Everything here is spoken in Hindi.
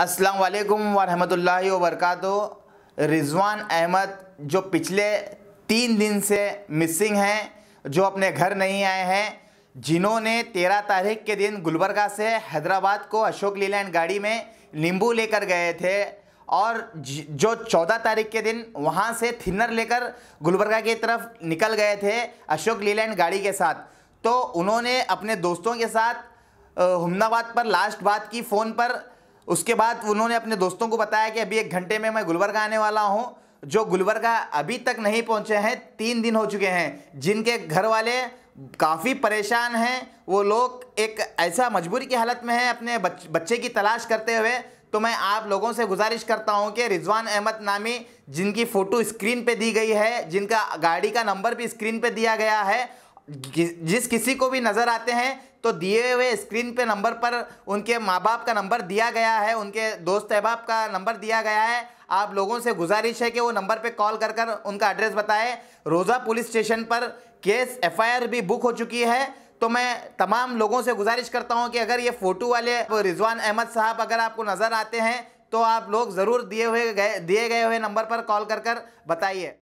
अस्सलाम वालेकुम वरहमतुल्लाहि वबरकात रिजवान अहमद जो पिछले तीन दिन से मिसिंग हैं जो अपने घर नहीं आए हैं जिन्होंने तेरह तारीख के दिन गुलबर्गा से हैदराबाद को अशोक लीलैंड गाड़ी में नींबू लेकर गए थे और जो चौदह तारीख के दिन वहाँ से थिनर लेकर गुलबर्गा की तरफ निकल गए थे अशोक लीलैंड गाड़ी के साथ तो उन्होंने अपने दोस्तों के साथ हमनाबाद पर लास्ट बात की फ़ोन पर उसके बाद उन्होंने अपने दोस्तों को बताया कि अभी एक घंटे में मैं गुलबर्गा आने वाला हूँ जो गुलबर्गा अभी तक नहीं पहुँचे हैं तीन दिन हो चुके हैं जिनके घर वाले काफ़ी परेशान हैं वो लोग एक ऐसा मजबूरी की हालत में हैं अपने बच, बच्चे की तलाश करते हुए तो मैं आप लोगों से गुजारिश करता हूं कि रिजवान अहमद नामी जिनकी फ़ोटो स्क्रीन पे दी गई है जिनका गाड़ी का नंबर भी स्क्रीन पे दिया गया है जिस किसी को भी नज़र आते हैं तो दिए हुए स्क्रीन पे नंबर पर उनके माँ बाप का नंबर दिया गया है उनके दोस्त अहबाब का नंबर दिया गया है आप लोगों से गुजारिश है कि वो नंबर पे कॉल कर कर उनका एड्रेस बताएं रोज़ा पुलिस स्टेशन पर केस एफआईआर भी बुक हो चुकी है तो मैं तमाम लोगों से गुजारिश करता हूँ कि अगर ये फ़ोटो वाले रिजवान अहमद साहब अगर आपको नज़र आते हैं तो आप लोग ज़रूर दिए हुए गए दिए गए हुए नंबर पर कॉल कर कर बताइए